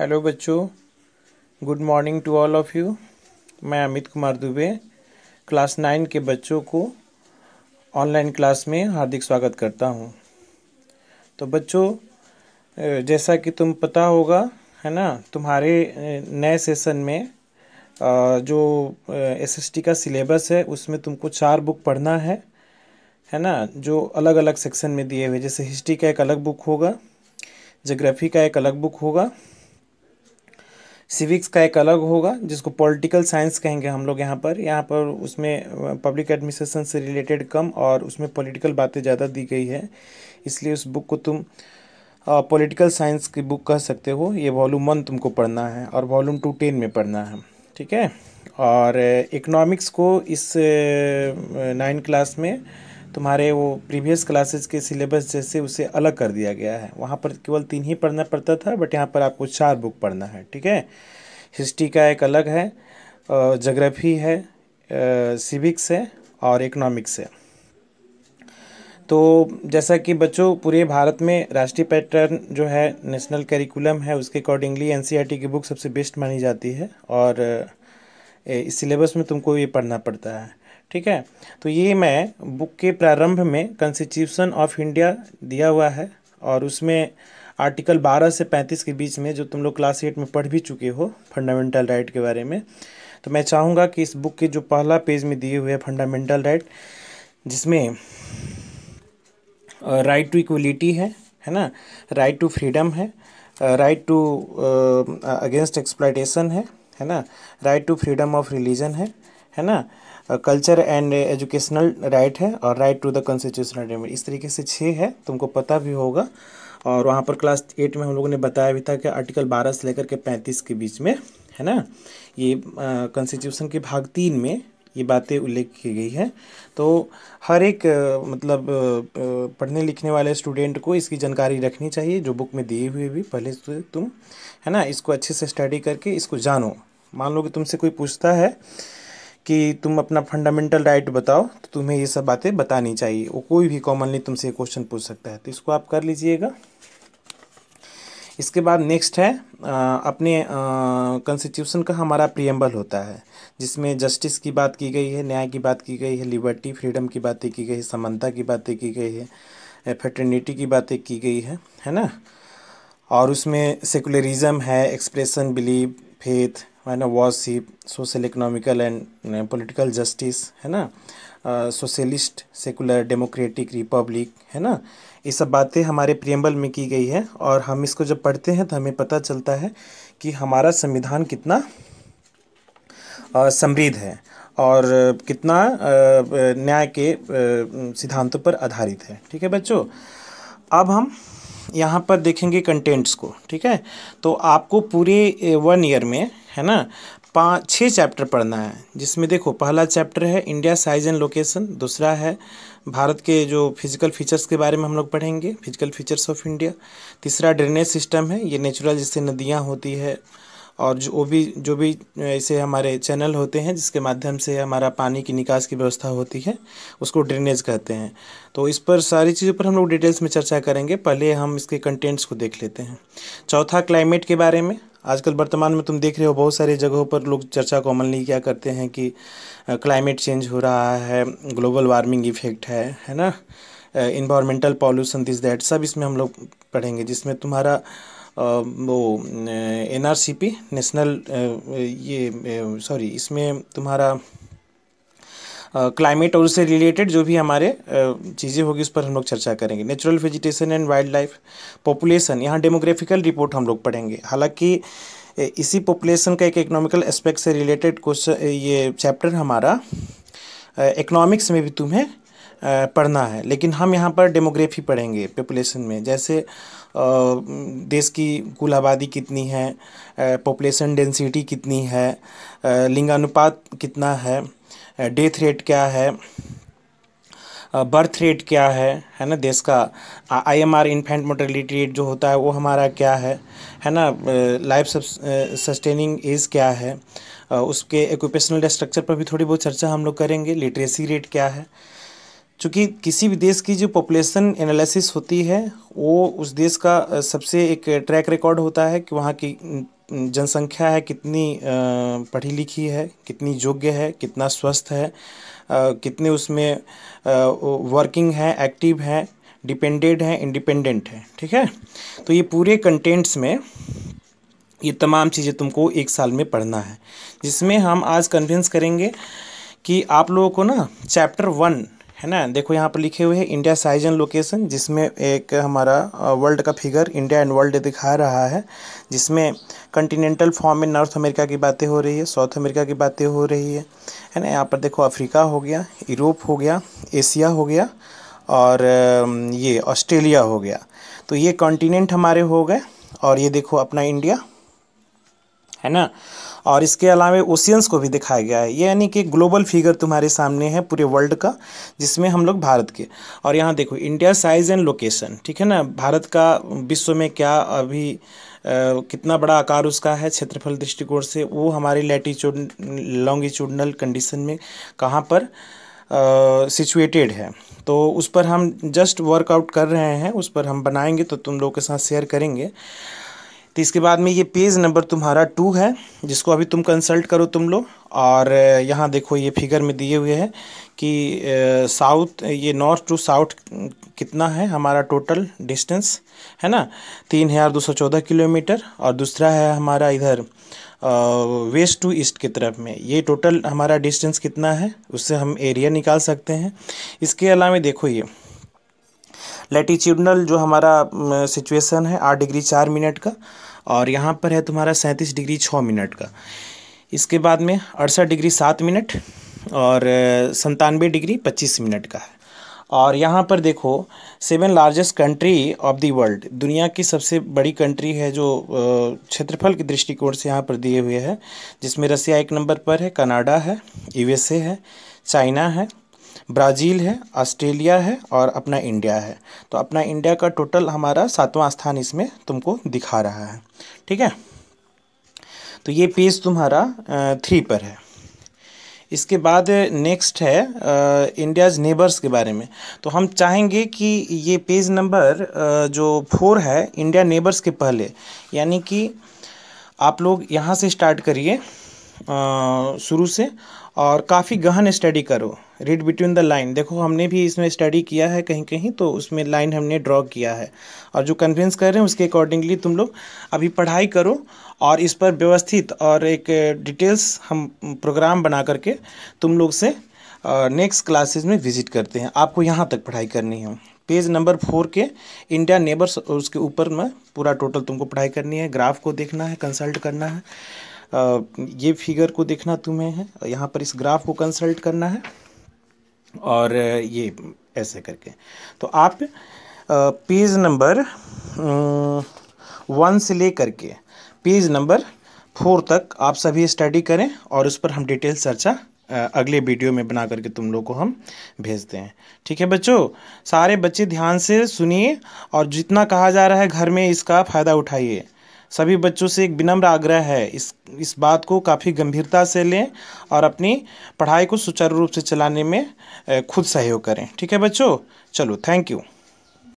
hello बच्चों good morning to all of you मैं Amit Kumar Dubey class nine के बच्चों को ऑनलाइन क्लास में हार्दिक स्वागत करता हूं तो बच्चों जैसा कि तुम पता होगा है ना तुम्हारे नए सेशन में जो एसएसटी का सिलेबस है उसमें तुमको चार बुक पढ़ना है है ना जो अलग अलग सेक्शन में दिए हुए जैसे हिस्ट्री का एक अलग बुक होगा जोग्राफ़ी का एक अलग बुक होगा सिविक्स का एक अलग होगा जिसको पॉलिटिकल साइंस कहेंगे हम लोग यहाँ पर यहाँ पर उसमें पब्लिक एडमिनिस्ट्रेशन से रिलेटेड कम और उसमें पॉलिटिकल बातें ज़्यादा दी गई है इसलिए उस बुक को तुम पॉलिटिकल साइंस की बुक कह सकते हो ये वॉल्यूम वन तुमको पढ़ना है और वॉल्यूम टू टेन में पढ़ना है ठीक है और इकोनॉमिक्स को इस नाइन क्लास में तुम्हारे वो प्रीवियस क्लासेस के सिलेबस जैसे उसे अलग कर दिया गया है वहाँ पर केवल तीन ही पढ़ना पड़ता था बट यहाँ पर आपको चार बुक पढ़ना है ठीक है हिस्ट्री का एक अलग है जोग्राफी है सिविक्स है और इकोनॉमिक्स है तो जैसा कि बच्चों पूरे भारत में राष्ट्रीय पैटर्न जो है नेशनल करिकुलम है उसके अकॉर्डिंगली एन e की बुक सबसे बेस्ट मानी जाती है और इस सिलेबस में तुमको ये पढ़ना पड़ता है ठीक है तो ये मैं बुक के प्रारंभ में कॉन्स्टिट्यूशन ऑफ इंडिया दिया हुआ है और उसमें आर्टिकल 12 से 35 के बीच में जो तुम लोग क्लास एट में पढ़ भी चुके हो फंडामेंटल राइट के बारे में तो मैं चाहूँगा कि इस बुक के जो पहला पेज में दिए हुए फंडामेंटल राइट जिसमें राइट टू इक्वलिटी है है ना राइट टू फ्रीडम है राइट टू अगेंस्ट एक्सप्लाइटेशन है है ना right to freedom of religion है है ना कल्चर एंड एजुकेशनल राइट है और राइट टू द कॉन्स्टिट्यूशनल डेमेंट इस तरीके से छः है तुमको पता भी होगा और वहाँ पर क्लास एट में हम लोगों ने बताया भी था कि आर्टिकल बारह से लेकर के पैंतीस के बीच में है ना ये कॉन्स्टिट्यूशन के भाग तीन में ये बातें उल्लेख की गई हैं तो हर एक मतलब पढ़ने लिखने वाले स्टूडेंट को इसकी जानकारी रखनी चाहिए जो बुक में दिए हुए भी पहले से तुम है ना इसको अच्छे से स्टडी करके इसको जानो मान लो कि तुमसे कोई पूछता है कि तुम अपना फंडामेंटल राइट बताओ तो तुम्हें ये सब बातें बतानी चाहिए वो कोई भी कॉमनली तुमसे क्वेश्चन पूछ सकता है तो इसको आप कर लीजिएगा इसके बाद नेक्स्ट है आ, अपने कॉन्स्टिट्यूशन का हमारा प्रियम्बल होता है जिसमें जस्टिस की बात की गई है न्याय की बात की गई है लिबर्टी फ्रीडम की बातें की गई है समानता की बातें की गई है फेटर्निटी की बातें की गई है है ना और उसमें सेकुलरिज्म है एक्सप्रेशन बिलीव फेथ मायने वॉज ही social economical and political justice है ना सोशलिस्ट सेकुलर डेमोक्रेटिक रिपब्लिक है ना ये सब बातें हमारे प्रियम्बल में की गई है और हम इसको जब पढ़ते हैं तो हमें पता चलता है कि हमारा संविधान कितना समृद्ध है और कितना न्याय के सिद्धांतों पर आधारित है ठीक है बच्चों अब हम यहाँ पर देखेंगे कंटेंट्स को ठीक है तो आपको पूरे वन ईयर में है ना पाँच छः चैप्टर पढ़ना है जिसमें देखो पहला चैप्टर है इंडिया साइज एंड लोकेशन दूसरा है भारत के जो फिजिकल फीचर्स के बारे में हम लोग पढ़ेंगे फिजिकल फीचर्स ऑफ इंडिया तीसरा ड्रेनेज सिस्टम है ये नेचुरल जिससे नदियाँ होती है और जो वो भी जो भी ऐसे हमारे चैनल होते हैं जिसके माध्यम से हमारा पानी की निकास की व्यवस्था होती है उसको ड्रेनेज कहते हैं तो इस पर सारी चीज़ों पर हम लोग डिटेल्स में चर्चा करेंगे पहले हम इसके कंटेंट्स को देख लेते हैं चौथा क्लाइमेट के बारे में आजकल वर्तमान में तुम देख रहे हो बहुत सारे जगहों पर लोग चर्चा कॉमनली क्या करते हैं कि क्लाइमेट चेंज हो रहा है ग्लोबल वार्मिंग इफेक्ट है है ना इन्वामेंटल पॉल्यूशन दिस दैट सब इसमें हम लोग पढ़ेंगे जिसमें तुम्हारा वो एन नेशनल ये सॉरी इसमें तुम्हारा क्लाइमेट और उससे रिलेटेड जो भी हमारे चीज़ें होगी उस पर हम लोग चर्चा करेंगे natural vegetation and wildlife population यहाँ डेमोग्राफिकल रिपोर्ट हम लोग पढ़ेंगे हालाँकि इसी पॉपुलेशन का एक इकोनॉमिकल एस्पेक्ट से रिलेटेड कुछ ये चैप्टर हमारा इकोनॉमिक्स में भी तुम्हें पढ़ना है लेकिन हम यहाँ पर डेमोग्राफी पढ़ेंगे पॉपुलेशन में जैसे देश की कुल आबादी कितनी है पॉपुलेशन डेंसिटी कितनी है लिंगानुपात कितना है डेथ रेट क्या है बर्थ रेट क्या है है ना देश का I M R infant mortality rate जो होता है वो हमारा क्या है है ना लाइफ सस्टेनिंग एज क्या है उसके एकुपेशनल स्ट्रक्चर पर भी थोड़ी बहुत चर्चा हम लोग करेंगे लिटरेसी रेट क्या है चूँकि किसी भी देश की जो पॉपुलेशन एनालिसिस होती है वो उस देश का सबसे एक ट्रैक रिकॉर्ड होता है कि वहाँ की जनसंख्या है कितनी पढ़ी लिखी है कितनी योग्य है कितना स्वस्थ है कितने उसमें वर्किंग है एक्टिव है डिपेंडेड है इंडिपेंडेंट है ठीक है तो ये पूरे कंटेंट्स में ये तमाम चीज़ें तुमको एक साल में पढ़ना है जिसमें हम आज कन्विंस करेंगे कि आप लोगों को ना चैप्टर वन है ना देखो यहाँ पर लिखे हुए हैं इंडिया साइज एंड लोकेशन जिसमें एक हमारा वर्ल्ड का फिगर इंडिया एंड वर्ल्ड दिखा रहा है जिसमें कंटिनेंटल फॉर्म में नॉर्थ अमेरिका की बातें हो रही है साउथ अमेरिका की बातें हो रही है है ना यहाँ पर देखो अफ्रीका हो गया यूरोप हो गया एशिया हो गया और ये ऑस्ट्रेलिया हो गया तो ये कॉन्टीनेंट हमारे हो गए और ये देखो अपना इंडिया है ना और इसके अलावा ओशियंस को भी दिखाया गया है यानी कि ग्लोबल फिगर तुम्हारे सामने है पूरे वर्ल्ड का जिसमें हम लोग भारत के और यहाँ देखो इंडिया साइज एंड लोकेशन ठीक है ना भारत का विश्व में क्या अभी Uh, कितना बड़ा आकार उसका है क्षेत्रफल दृष्टिकोण से वो हमारे लैटिट्यूड लॉन्गिट्यूडनल कंडीशन में कहाँ पर सिचुएटेड uh, है तो उस पर हम जस्ट वर्कआउट कर रहे हैं उस पर हम बनाएंगे तो तुम लोगों के साथ शेयर करेंगे तो इसके बाद में ये पेज नंबर तुम्हारा टू है जिसको अभी तुम कंसल्ट करो तुम लोग और यहाँ देखो ये फिगर में दिए हुए हैं कि साउथ ये नॉर्थ टू साउथ कितना है हमारा टोटल डिस्टेंस है ना तीन हज़ार दो सौ चौदह किलोमीटर और दूसरा है हमारा इधर वेस्ट टू ईस्ट की तरफ में ये टोटल हमारा डिस्टेंस कितना है उससे हम एरिया निकाल सकते हैं इसके अलावा देखो ये लेटीच्यूडनल जो हमारा सिचुएसन है आठ डिग्री चार मिनट का और यहाँ पर है तुम्हारा सैंतीस डिग्री छः मिनट का इसके बाद में अड़सठ डिग्री सात मिनट और संतानवे डिग्री पच्चीस मिनट का है और यहाँ पर देखो seven largest country of the world दुनिया की सबसे बड़ी कंट्री है जो क्षेत्रफल के दृष्टिकोण से यहाँ पर दिए हुए हैं जिसमें रसिया एक नंबर पर है कनाडा है यूएसए है चाइना है ब्राज़ील है ऑस्ट्रेलिया है और अपना इंडिया है तो अपना इंडिया का टोटल हमारा सातवां स्थान इसमें तुमको दिखा रहा है ठीक है तो ये पेज तुम्हारा थ्री पर है इसके बाद नेक्स्ट है इंडियाज़ नेबर्स के बारे में तो हम चाहेंगे कि ये पेज नंबर जो फोर है इंडिया नेबर्स के पहले यानी कि आप लोग यहाँ से स्टार्ट करिए शुरू से और काफ़ी गहन स्टडी करो रीड बिटवीन द लाइन देखो हमने भी इसमें स्टडी किया है कहीं कहीं तो उसमें लाइन हमने ड्रॉ किया है और जो कन्विंस कर रहे हैं उसके अकॉर्डिंगली तुम लोग अभी पढ़ाई करो और इस पर व्यवस्थित और एक डिटेल्स हम प्रोग्राम बना करके तुम लोग से नेक्स्ट क्लासेस में विजिट करते हैं आपको यहाँ तक पढ़ाई करनी है पेज नंबर फोर के इंडिया नेबर्स उसके ऊपर में पूरा टोटल तुमको पढ़ाई करनी है ग्राफ को देखना है कंसल्ट करना है ये फिगर को देखना तुम्हें है यहाँ पर इस ग्राफ को कंसल्ट करना है और ये ऐसे करके तो आप पेज नंबर वन से ले करके पेज नंबर फोर तक आप सभी स्टडी करें और उस पर हम डिटेल चर्चा अगले वीडियो में बना करके तुम लोग को हम भेजते हैं ठीक है बच्चों सारे बच्चे ध्यान से सुनिए और जितना कहा जा रहा है घर में इसका फ़ायदा उठाइए सभी बच्चों से एक विनम्र आग्रह है इस इस बात को काफ़ी गंभीरता से लें और अपनी पढ़ाई को सुचारू रूप से चलाने में खुद सहयोग करें ठीक है बच्चों चलो थैंक यू